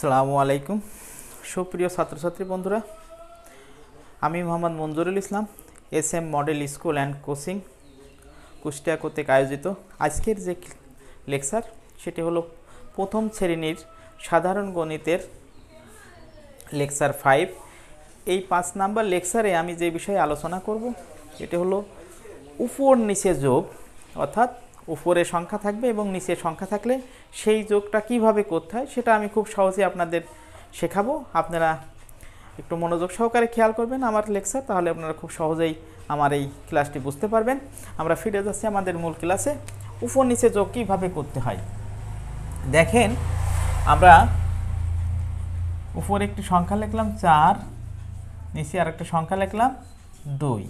সালামু আলাইকুম সুপ্রিয় ছাত্রছাত্রী বন্ধুরা আমি Mohammad Manjurul Islam S M model school and coaching Kushtia কর্তৃক আয়োজিত আজকের যে লেকচার সেটি হলো প্রথম শ্রেণীর সাধারণ গণিতের লেকচার ফাইভ এই পাঁচ নাম্বার লেকচারে আমি যে বিষয়ে আলোচনা করব এটি হলো উপর নিচে যোগ অর্থাৎ উপরে সংখ্যা থাকবে এবং নিচে সংখ্যা থাকলে সেই যোগটা কিভাবে করতে হয় সেটা আমি খুব সহজে আপনাদের শেখাবো আপনারা একটু মনোযোগ সহকারে খেয়াল করবেন আমার লেকচার তাহলে আপনারা খুব সহজেই আমার এই ক্লাসটি বুঝতে পারবেন আমরা ফিরে যাচ্ছি আমাদের মূল ক্লাসে উপর নিচে যোগ কীভাবে করতে হয় দেখেন আমরা উপরে একটি সংখ্যা লিখলাম চার নিচে আর একটা সংখ্যা লিখলাম দুই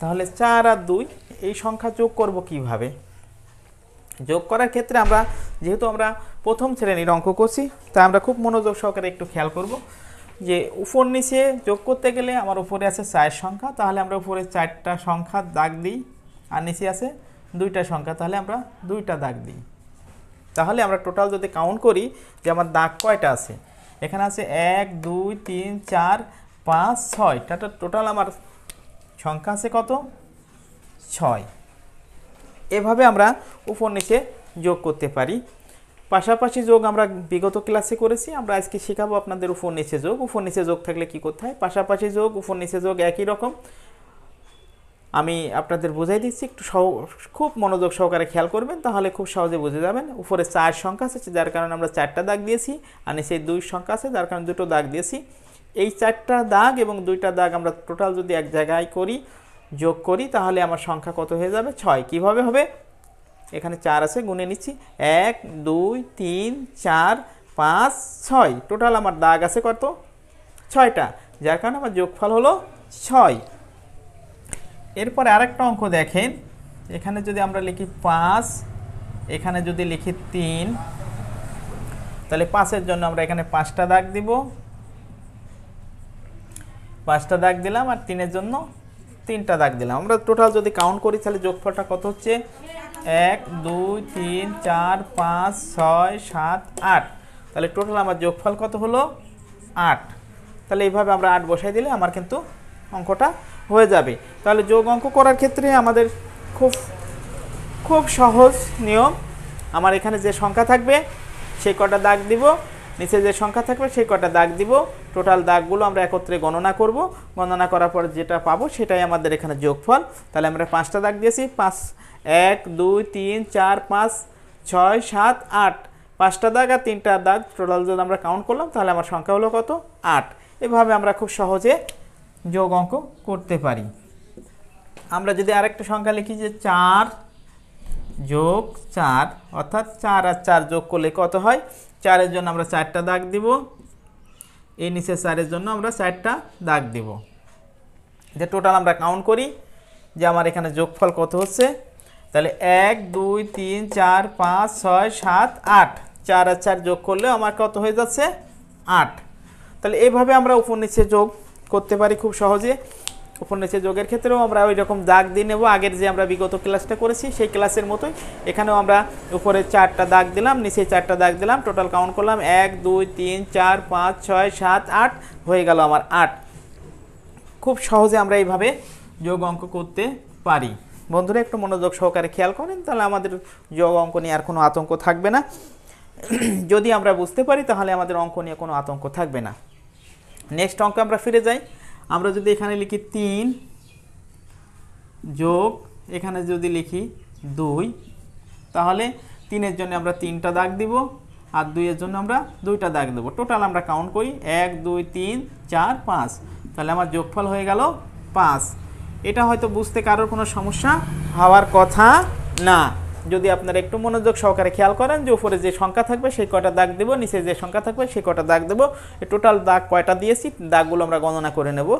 তাহলে চার আর দুই এই সংখ্যা যোগ করব কিভাবে যোগ করার ক্ষেত্রে আমরা যেহেতু আমরা প্রথম শ্রেণীর অঙ্ক করছি তাই আমরা খুব মনোযোগ সহকারে একটু খেয়াল করব যে উপর নিচে যোগ করতে গেলে আমার উপরে আছে চায়ের সংখ্যা তাহলে আমরা উপরে চারটা সংখ্যা দাগ দিই আর নিচে আছে দুইটা সংখ্যা তাহলে আমরা দুইটা দাগ দিই তাহলে আমরা টোটাল যদি কাউন্ট করি যে আমার দাগ কয়টা আছে এখানে আছে এক দুই তিন চার পাঁচ ছয় টাটা টোটাল আমার সংখ্যা আছে কত ছয় এভাবে আমরা উপর নিচে যোগ করতে পারি পাশাপাশি যোগ আমরা বিগত ক্লাসে করেছি আমরা আজকে শেখাবো আপনাদের উপর নিচে যোগ উপর নিচে যোগ থাকলে কি করতে হয় পাশাপাশি যোগ উপর নিচে যোগ একই রকম আমি আপনাদের বুঝাই দিচ্ছি একটু সহ খুব মনোযোগ সহকারে খেয়াল করবেন তাহলে খুব সহজে বুঝে যাবেন উপরে চার সংখ্যা আছে যার কারণে আমরা চারটা দাগ দিয়েছি আর নিচে দুই সংখ্যা আছে যার কারণে দুটো দাগ দিয়েছি এই চারটা দাগ এবং দুইটা দাগ আমরা টোটাল যদি এক জায়গায় করি যোগ করি তাহলে আমার সংখ্যা কত হয়ে যাবে ছয় কিভাবে হবে এখানে চার আছে গুনে নিচ্ছি এক দুই তিন চার পাঁচ ছয় টোটাল আমার দাগ আছে কত ছয়টা যার কারণে আমার যোগফল হলো ছয় এরপরে আরেকটা অঙ্ক দেখেন এখানে যদি আমরা লিখি পাঁচ এখানে যদি লিখি তিন তাহলে পাঁচের জন্য আমরা এখানে পাঁচটা দাগ দিব পাঁচটা দাগ দিলাম আর তিনের জন্য তিনটা দাগ দিলাম আমরা টোটাল যদি কাউন্ট করি তাহলে যোগফলটা কত হচ্ছে এক দুই তিন চার পাঁচ ছয় সাত আট তাহলে টোটাল আমার যোগফল কত হলো আট তাহলে এইভাবে আমরা আট বসাই দিলে আমার কিন্তু অঙ্কটা হয়ে যাবে তাহলে যোগ অঙ্ক করার ক্ষেত্রে আমাদের খুব খুব সহজ নিয়ম আমার এখানে যে সংখ্যা থাকবে সে কটা দাগ দিব নিচে যে সংখ্যা থাকবে সেই কটা দাগ দিব টোটাল দাগগুলো আমরা একত্রে গণনা করব গণনা করার পর যেটা পাবো সেটাই আমাদের এখানে যোগফল তাহলে আমরা পাঁচটা দাগ দিয়েছি পাঁচ এক দুই তিন চার পাঁচ ছয় সাত আট পাঁচটা দাগ আর তিনটা দাগ টোটাল যদি আমরা কাউন্ট করলাম তাহলে আমার সংখ্যা হলো কত আট এভাবে আমরা খুব সহজে যোগ অঙ্ক করতে পারি আমরা যদি আরেকটা সংখ্যা লিখি যে চার যোগ চার অর্থাৎ চার আর চার যোগ করলে কত হয় চারের জন্য আমরা চারটা দাগ দিব এই নিচে চারের জন্য আমরা চারটা দাগ দিব যে টোটাল আমরা কাউন্ট করি যে আমার এখানে যোগফল কত হচ্ছে তাহলে এক দুই তিন চার পাঁচ ছয় সাত আট চার আর চার যোগ করলে আমার কত হয়ে যাচ্ছে আট তাহলে এইভাবে আমরা উপর নিচে যোগ করতে পারি খুব সহজে উপর নিচে যোগের ক্ষেত্রেও আমরা ওই রকম দাগ দিয়ে নেব আগের যে আমরা বিগত ক্লাসটা করেছি সেই ক্লাসের মতোই এখানেও আমরা উপরে চারটা দাগ দিলাম নিচে চারটা দাগ দিলাম টোটাল কাউন্ট করলাম এক দুই তিন চার পাঁচ ছয় সাত আট হয়ে গেল আমার আট খুব সহজে আমরা এইভাবে যোগ অঙ্ক করতে পারি বন্ধুরা একটু মনোযোগ সহকারে খেয়াল করেন তাহলে আমাদের যোগ অঙ্ক নিয়ে আর কোনো আতঙ্ক থাকবে না যদি আমরা বুঝতে পারি তাহলে আমাদের অঙ্ক নিয়ে কোনো আতঙ্ক থাকবে না নেক্সট অঙ্কে আমরা ফিরে যাই আমরা যদি এখানে লিখি তিন যোগ এখানে যদি লিখি দুই তাহলে তিনের জন্য আমরা তিনটা দাগ দিব আর দুইয়ের জন্য আমরা দুইটা দাগ দেবো টোটাল আমরা কাউন্ট করি এক দুই তিন চার পাঁচ তাহলে আমার যোগফল হয়ে গেল পাঁচ এটা হয়তো বুঝতে কারোর কোনো সমস্যা হওয়ার কথা না যদি আপনারা একটু মনোযোগ সহকারে খেয়াল করেন যে উপরে যে সংখ্যা থাকবে সেই কয়টা দাগ দেব নিচে যে সংখ্যা থাকবে সেই কয়টা দাগ দেবো টোটাল দাগ কয়টা দিয়েছি দাগগুলো আমরা গণনা করে নেব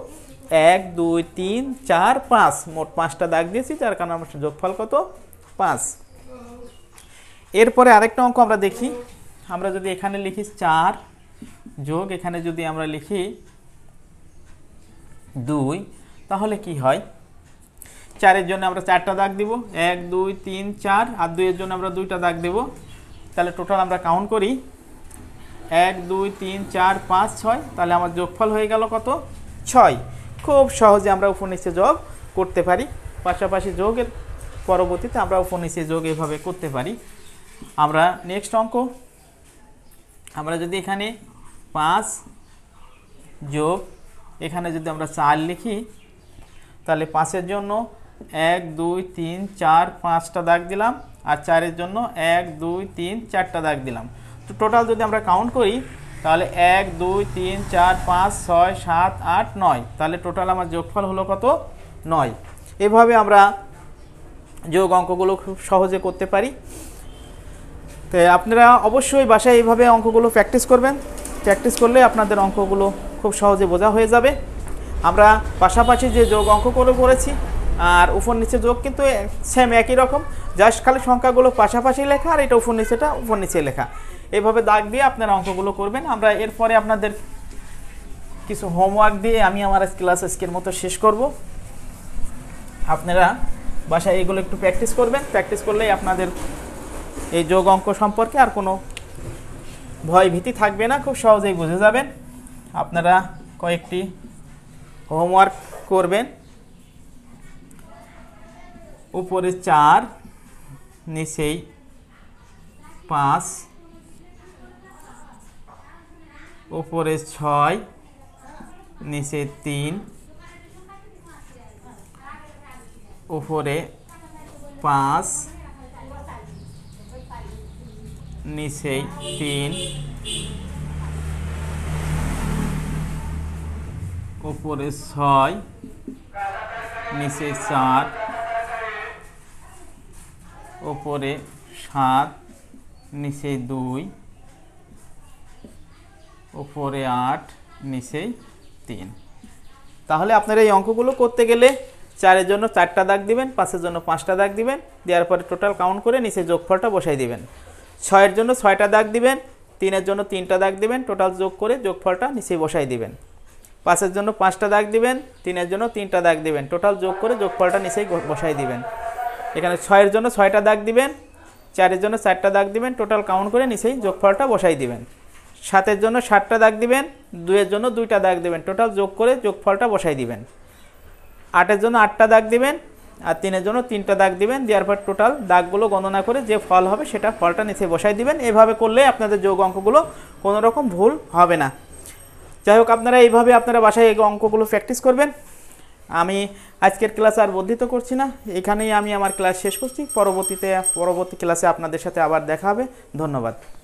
এক দুই তিন চার পাঁচ মোট পাঁচটা দাগ দিয়েছি যার কারণে আমার যোগফল কত পাঁচ এরপরে আরেকটা অঙ্ক আমরা দেখি আমরা যদি এখানে লিখি চার যোগ এখানে যদি আমরা লিখি দুই তাহলে কি হয় চারের জন্য আমরা চারটা দাগ দিব এক দুই তিন চার আর দুইয়ের জন্য আমরা দুইটা দাগ দেব তাহলে টোটাল আমরা কাউন্ট করি এক দুই তিন চার পাঁচ ছয় তাহলে আমার যোগফল হয়ে গেল কত ছয় খুব সহজে আমরা উপনিচে যোগ করতে পারি পাশাপাশি যোগের পরবর্তীতে আমরা উপনিচে যোগ এভাবে করতে পারি আমরা নেক্সট অঙ্ক আমরা যদি এখানে পাঁচ যোগ এখানে যদি আমরা চার লিখি তাহলে পাঁচের জন্য এক দুই তিন চার পাঁচটা দাগ দিলাম আর চারের জন্য এক দুই তিন চারটা দাগ দিলাম তো টোটাল যদি আমরা কাউন্ট করি তাহলে এক দুই তিন চার পাঁচ ছয় সাত আট নয় তাহলে টোটাল আমার যোগফল হলো কত নয় এভাবে আমরা যোগ অঙ্কগুলো খুব সহজে করতে পারি তো আপনারা অবশ্যই বাসায় এইভাবে অঙ্কগুলো প্র্যাকটিস করবেন প্র্যাকটিস করলে আপনাদের অঙ্কগুলো খুব সহজে বোঝা হয়ে যাবে আমরা পাশাপাশি যে যোগ অঙ্কগুলো করেছি আর উপর নিচে যোগ কিন্তু সেম একই রকম জাস্ট খালি সংখ্যাগুলো পাশাপাশি লেখা আর এটা উপর নিচেটা উপর নিচে লেখা এইভাবে দাগ দিয়ে আপনারা অঙ্কগুলো করবেন আমরা এরপরে আপনাদের কিছু হোমওয়ার্ক দিয়ে আমি আমার ক্লাস আজকের মতো শেষ করব আপনারা বাসায় এগুলো একটু প্র্যাকটিস করবেন প্র্যাকটিস করলেই আপনাদের এই যোগ অঙ্ক সম্পর্কে আর কোনো ভয় ভীতি থাকবে না খুব সহজেই বুঝে যাবেন আপনারা কয়েকটি হোমওয়ার্ক করবেন উপরে চার নিচেই পাঁচ উপরে ছয় নিচে তিন উপরে পাঁচ নিচে তিন উপরে ছয় নিচে চার ওপরে সাত নিচে দুই ওপরে আট নিচেই তিন তাহলে আপনারা এই অঙ্কগুলো করতে গেলে চারের জন্য চারটা দাগ দিবেন পাঁচের জন্য পাঁচটা দাগ দিবেন দেওয়ার পরে টোটাল কাউন্ট করে নিচে যোগফলটা বসাই দিবেন ছয়ের জন্য ছয়টা দাগ দিবেন তিনের জন্য তিনটা দাগ দিবেন টোটাল যোগ করে যোগফলটা নিচে বসাই দিবেন পাঁচের জন্য পাঁচটা দাগ দিবেন তিনের জন্য তিনটা দাগ দিবেন টোটাল যোগ করে যোগফলটা নিচেই বসাই দিবেন এখানে ছয়ের জন্য ছয়টা দাগ দিবেন চারের জন্য চারটা দাগ দিবেন টোটাল কাউন্ট করে নিচেই যোগফলটা বসাই দিবেন সাতের জন্য ষাটটা দাগ দিবেন দুয়ের জন্য দুইটা দাগ দিবেন টোটাল যোগ করে যোগফলটা বসাই দিবেন আটের জন্য আটটা দাগ দিবেন আর তিনের জন্য তিনটা দাগ দিবেন দেওয়ার পর টোটাল দাগগুলো গণনা করে যে ফল হবে সেটা ফলটা নিচে বসাই দিবেন এভাবে করলে আপনাদের যোগ অঙ্কগুলো কোনো রকম ভুল হবে না যাই হোক আপনারা এইভাবে আপনারা বাসায় অঙ্কগুলো প্র্যাকটিস করবেন আমি আজকের ক্লাস আর বর্ধিত করছি না এখানেই আমি আমার ক্লাস শেষ করছি পরবর্তীতে পরবর্তী ক্লাসে আপনাদের সাথে আবার দেখা হবে ধন্যবাদ